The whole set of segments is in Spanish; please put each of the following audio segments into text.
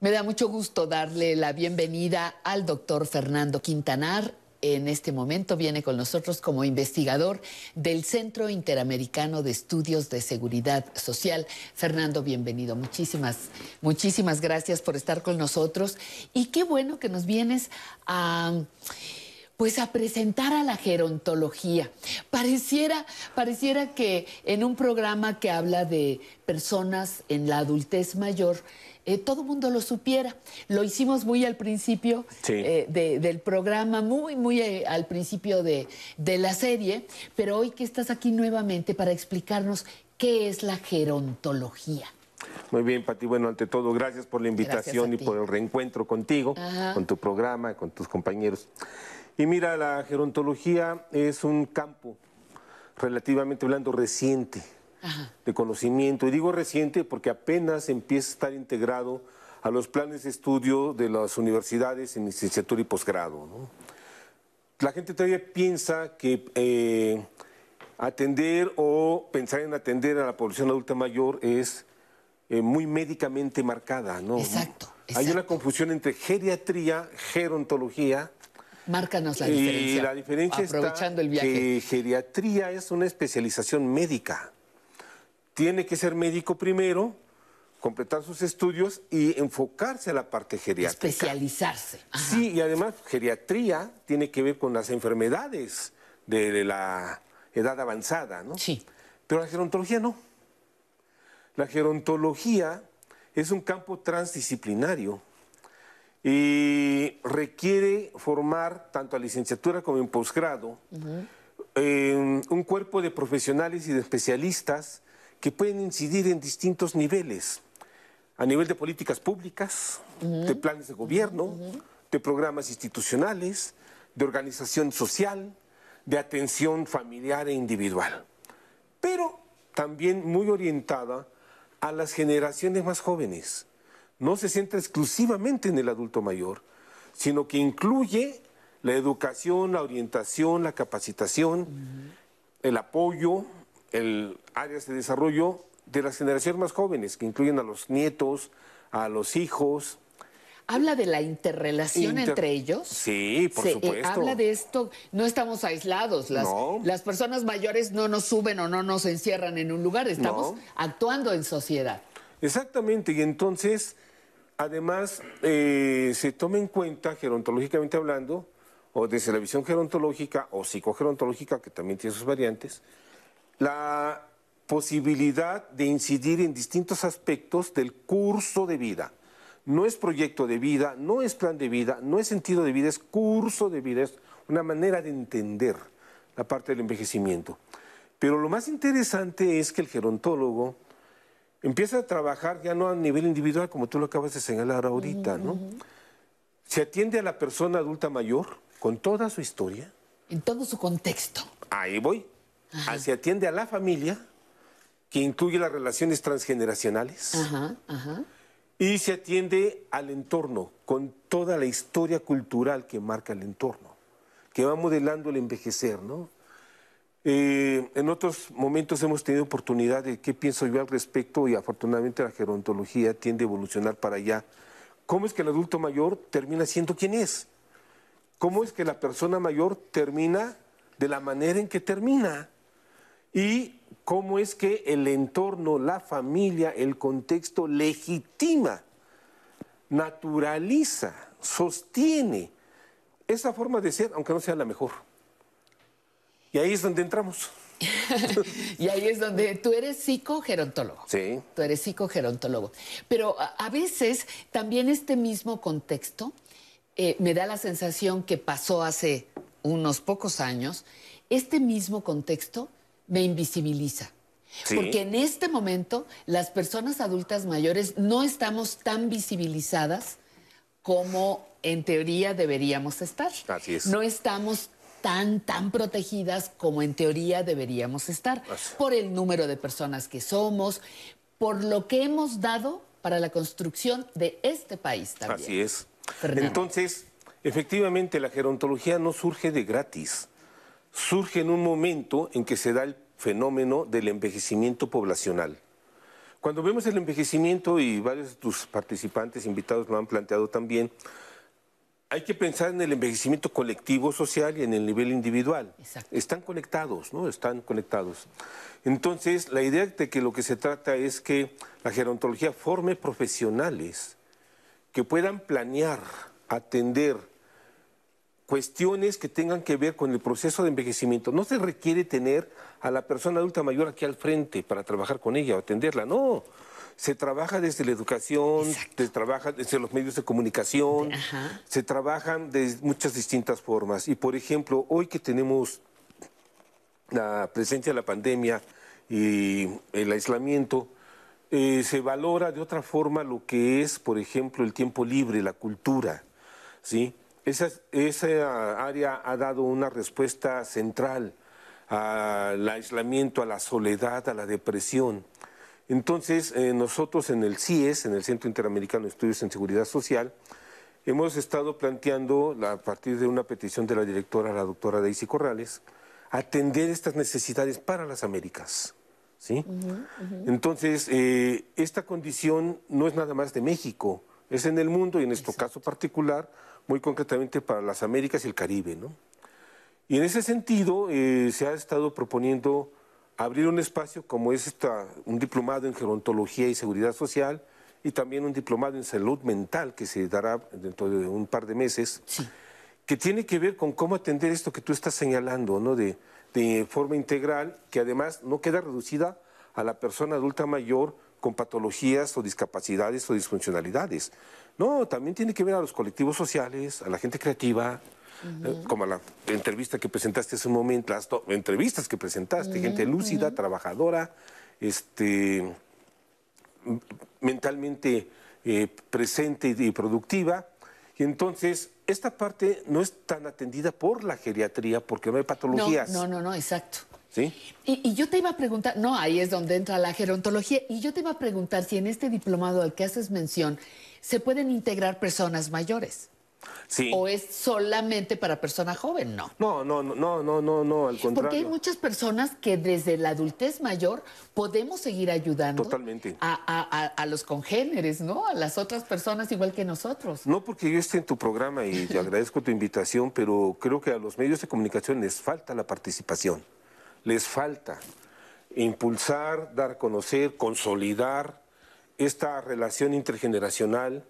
Me da mucho gusto darle la bienvenida al doctor Fernando Quintanar. En este momento viene con nosotros como investigador del Centro Interamericano de Estudios de Seguridad Social. Fernando, bienvenido. Muchísimas, muchísimas gracias por estar con nosotros. Y qué bueno que nos vienes a pues a presentar a la gerontología. Pareciera, pareciera que en un programa que habla de personas en la adultez mayor, eh, todo el mundo lo supiera. Lo hicimos muy al principio eh, del programa, muy, muy eh, al principio de, la serie, pero hoy que estás aquí nuevamente para explicarnos qué es la gerontología. Muy bien, Pati. Bueno, ante todo, gracias por la invitación y por el reencuentro contigo, con tu programa, con tus compañeros. Y mira, la gerontología es un campo relativamente hablando reciente de conocimiento. Y digo reciente porque apenas empieza a estar integrado a los planes de estudio de las universidades en licenciatura y posgrado. La gente todavía piensa que eh, atender o pensar en atender a la población adulta mayor es eh, muy médicamente marcada. exacto. Hay una confusión entre geriatría, gerontología Márcanos la diferencia. la diferencia aprovechando el Que geriatría es una especialización médica. Tiene que ser médico primero, completar sus estudios y enfocarse a la parte geriátrica. Especializarse. Sí, y además geriatría tiene que ver con las enfermedades de la edad avanzada, ¿no? Sí. Pero la gerontología no. La gerontología es un campo transdisciplinario y requiere formar tanto a licenciatura como en posgrado un cuerpo de profesionales y de especialistas que pueden incidir en distintos niveles, a nivel de políticas públicas, de planes de gobierno, de programas institucionales, de organización social, de atención familiar e individual, pero también muy orientada a las generaciones más jóvenes no se centra exclusivamente en el adulto mayor, sino que incluye la educación, la orientación, la capacitación, el apoyo, el áreas de desarrollo de las generaciones más jóvenes, que incluyen a los nietos, a los hijos, habla de la interrelación entre ellos. Sí, por eh, supuesto. habla de esto, no estamos aislados, las, las personas mayores no nos suben o no nos encierran en un lugar, estamos actuando en sociedad. Exactamente, y entonces Además, eh, se toma en cuenta, gerontológicamente hablando, o desde la visión gerontológica o psicogerontológica, que también tiene sus variantes, la posibilidad de incidir en distintos aspectos del curso de vida. No es proyecto de vida, no es plan de vida, no es sentido de vida, es curso de vida, es una manera de entender la parte del envejecimiento. Pero lo más interesante es que el gerontólogo empieza a trabajar ya no a nivel individual, como tú lo acabas de señalar ahorita, ¿no? Se atiende a la persona adulta mayor con toda su historia. En todo su contexto. Ahí voy. Se atiende a la familia, que incluye las relaciones transgeneracionales. Ajá, ajá. Y se atiende al entorno, con toda la historia cultural que marca el entorno, que va modelando el envejecer, ¿no? Eh, en otros momentos hemos tenido oportunidad de qué pienso yo al respecto y afortunadamente la gerontología tiende a evolucionar para allá. ¿Cómo es que el adulto mayor termina siendo quien es? ¿Cómo es que la persona mayor termina de la manera en que termina? ¿Y cómo es que el entorno, la familia, el contexto legitima, naturaliza, sostiene esa forma de ser, aunque no sea la mejor? Y ahí es donde entramos. y ahí es donde tú eres psicogerontólogo. Sí. Tú eres psicogerontólogo. Pero a, veces también este mismo contexto eh, me da la sensación que pasó hace unos pocos años. Este mismo contexto me invisibiliza. Porque en este momento las personas adultas mayores no estamos tan visibilizadas como en teoría deberíamos estar. Así es. No estamos tan, tan protegidas como en teoría deberíamos estar, por el número de personas que somos, por lo que hemos dado para la construcción de este país también. Así es. Entonces, efectivamente, la gerontología no surge de gratis, surge en un momento en que se da el fenómeno del envejecimiento poblacional. Cuando vemos el envejecimiento, y varios de tus participantes invitados lo han planteado también, hay que pensar en el envejecimiento colectivo social y en el nivel individual. Están conectados, ¿no? Están conectados. Entonces, la idea de que lo que se trata es que la gerontología forme profesionales que puedan planear, atender cuestiones que tengan que ver con el proceso de envejecimiento. No se requiere tener a la persona adulta mayor aquí al frente para trabajar con ella o atenderla, no se trabaja desde la educación, se trabaja desde los medios de comunicación, se trabajan de muchas distintas formas. Y por ejemplo, hoy que tenemos la presencia de la pandemia y el aislamiento, eh, se valora de otra forma lo que es, por ejemplo, el tiempo libre, la cultura, ¿sí? esa área ha dado una respuesta central al aislamiento, a la soledad, a la depresión. Entonces, eh, nosotros en el CIES, en el Centro Interamericano de Estudios en Seguridad Social, hemos estado planteando, a partir de una petición de la directora, la doctora Daisy Corrales, atender estas necesidades para las Américas. ¿sí? Entonces, eh, esta condición no es nada más de México, es en el mundo y en nuestro caso particular, muy concretamente para las Américas y el Caribe. ¿no? Y en ese sentido, eh, se ha estado proponiendo abrir un espacio como es esta, un diplomado en gerontología y seguridad social y también un diplomado en salud mental que se dará dentro de un par de meses, que tiene que ver con cómo atender esto que tú estás señalando, ¿no? De, de forma integral, que además no queda reducida a la persona adulta mayor con patologías o discapacidades o disfuncionalidades. No, también tiene que ver a los colectivos sociales, a la gente creativa, eh, como la entrevista que presentaste hace un momento, las entrevistas que presentaste, gente lúcida, trabajadora, este, mentalmente eh, presente y productiva. Y entonces, esta parte no es tan atendida por la geriatría porque no hay patologías. No, no, no, exacto. ¿Sí? y, yo te iba a preguntar, no, ahí es donde entra la gerontología, y yo te iba a preguntar si en este diplomado al que haces mención se pueden integrar personas mayores. ¿O es solamente para persona joven? No. No, no, no, no, no, no, al contrario. Porque hay muchas personas que desde la adultez mayor podemos seguir ayudando. A, los congéneres, ¿no? A las otras personas igual que nosotros. No porque yo estoy en tu programa y agradezco tu invitación, pero creo que a los medios de comunicación les falta la participación. Les falta impulsar, dar a conocer, consolidar esta relación intergeneracional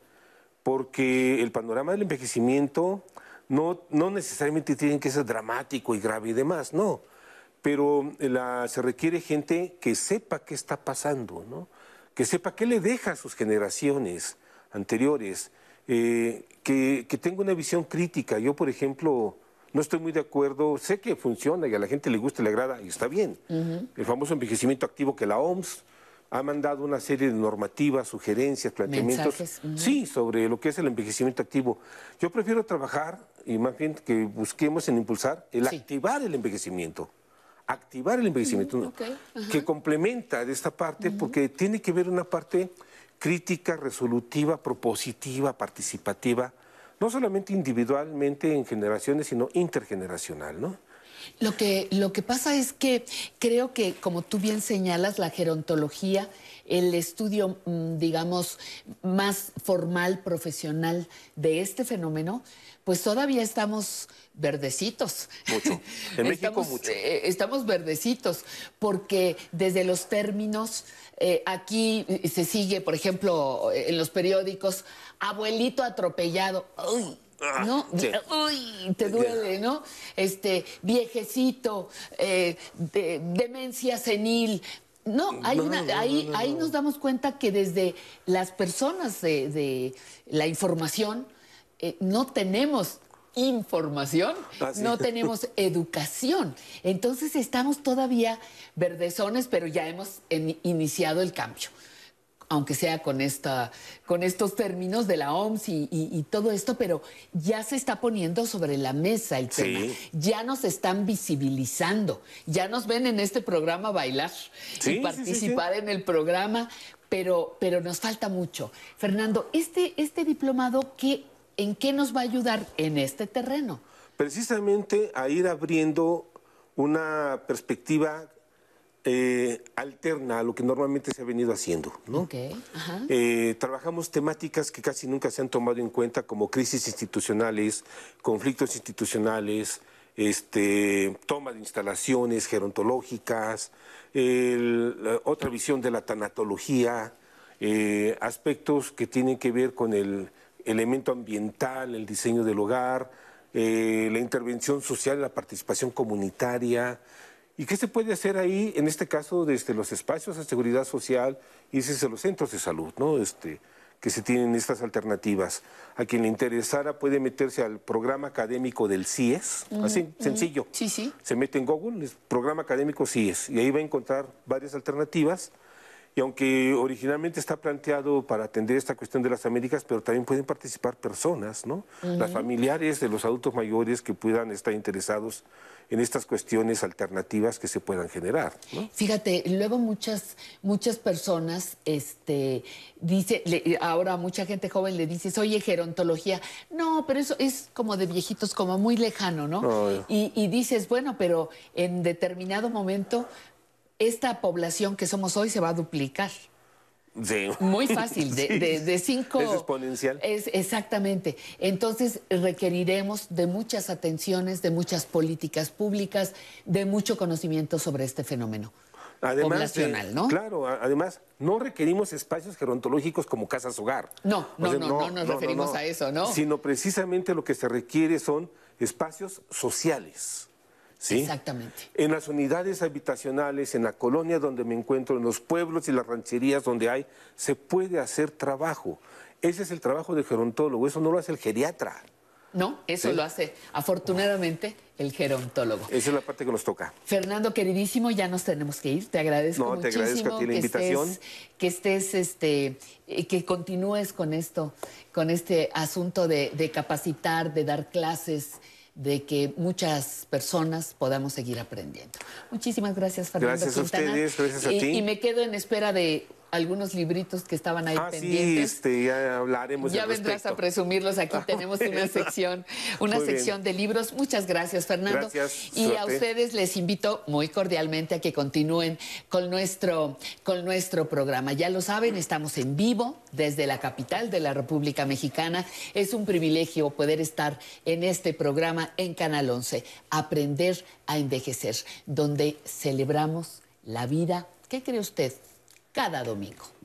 porque el panorama del envejecimiento no, no necesariamente tiene que ser dramático y grave y demás, no. Pero eh, se requiere gente que sepa qué está pasando, ¿no? que sepa qué le deja a sus generaciones anteriores, eh, que, que tenga una visión crítica. Yo, por ejemplo, no estoy muy de acuerdo, sé que funciona y a la gente le gusta y le agrada, y está bien. El famoso envejecimiento activo que la OMS ha mandado una serie de normativas, sugerencias, planteamientos. Sí, sobre lo que es el envejecimiento activo. Yo prefiero trabajar y más bien que busquemos en impulsar el activar el envejecimiento. Activar el envejecimiento, que complementa de esta parte, porque tiene que ver una parte crítica, resolutiva, propositiva, participativa, no solamente individualmente en generaciones, sino intergeneracional, ¿no? Lo que, lo que pasa es que creo que, como tú bien señalas, la gerontología, el estudio, mm, digamos, más formal, profesional de este fenómeno, pues todavía estamos verdecitos. Mucho. En estamos, México mucho. Eh, estamos verdecitos, porque desde los términos, eh, aquí se sigue, por ejemplo, en los periódicos, abuelito atropellado. ¡Uy! No, uy, te duele, ¿no? Este, viejecito, eh, demencia senil. No, ahí, nos damos cuenta que desde las personas de, la información eh, no tenemos información, ah, no tenemos educación. Entonces estamos todavía verdezones, pero ya hemos iniciado el cambio aunque sea con, esta, con estos términos de la OMS y, todo esto, pero ya se está poniendo sobre la mesa el tema. Ya nos están visibilizando, ya nos ven en este programa bailar y participar en el programa, pero, pero nos falta mucho. Fernando, este, este diplomado, ¿qué, ¿en qué nos va a ayudar en este terreno? Precisamente a ir abriendo una perspectiva eh, alterna a lo que normalmente se ha venido haciendo. Eh, trabajamos temáticas que casi nunca se han tomado en cuenta como crisis institucionales, conflictos institucionales, este, toma de instalaciones gerontológicas, otra visión de la tanatología, eh, aspectos que tienen que ver con el elemento ambiental, el diseño del hogar, la intervención social, la participación comunitaria, ¿Y qué se puede hacer ahí, en este caso, desde los espacios de seguridad social y desde los centros de salud, ¿no? Este, que se tienen estas alternativas. A quien le interesara puede meterse al programa académico del CIES, así, sencillo. Sí, sí. Se mete en Google, programa académico CIES, y ahí va a encontrar varias alternativas y aunque originalmente está planteado para atender esta cuestión de las Américas, pero también pueden participar personas, ¿no? Las familiares de los adultos mayores que puedan estar interesados en estas cuestiones alternativas que se puedan generar. Fíjate, luego muchas, muchas personas, este, dice, ahora mucha gente joven le dice, oye, gerontología, no, pero eso es como de viejitos, como muy lejano, ¿no? Eh. y, y, dices, bueno, pero en determinado momento esta población que somos hoy se va a duplicar. Sí. Muy fácil, de, cinco. Es exponencial. Es, exactamente. Entonces requeriremos de muchas atenciones, de muchas políticas públicas, de mucho conocimiento sobre este fenómeno. Además, poblacional, ¿no? Claro, además, no requerimos espacios gerontológicos como casas hogar. No, no, no, no, nos referimos a eso, ¿no? Sino precisamente lo que se requiere son espacios sociales. Exactamente. En las unidades habitacionales, en la colonia donde me encuentro, en los pueblos y las rancherías donde hay, se puede hacer trabajo. Ese es el trabajo del gerontólogo, eso no lo hace el geriatra. No, eso lo hace afortunadamente el gerontólogo. Esa es la parte que nos toca. Fernando, queridísimo, ya nos tenemos que ir. Te agradezco no, muchísimo te agradezco a ti la que invitación. Estés, que estés, este, eh, que continúes con esto, con este asunto de, de capacitar, de dar clases de que muchas personas podamos seguir aprendiendo. Muchísimas gracias, Fernando. Gracias a ustedes, gracias a Y me quedo en espera de algunos libritos que estaban ahí ah, pendientes. Este, ya hablaremos. Ya vendrás a presumirlos. Aquí ah, tenemos una sección, una sección de libros. Muchas gracias, Fernando. y a ustedes les invito muy cordialmente a que continúen con nuestro, con nuestro programa. Ya lo saben, estamos en vivo desde la capital de la República Mexicana. Es un privilegio poder estar en este programa en Canal 11, Aprender a Envejecer, donde celebramos la vida. ¿Qué cree usted? cada domingo.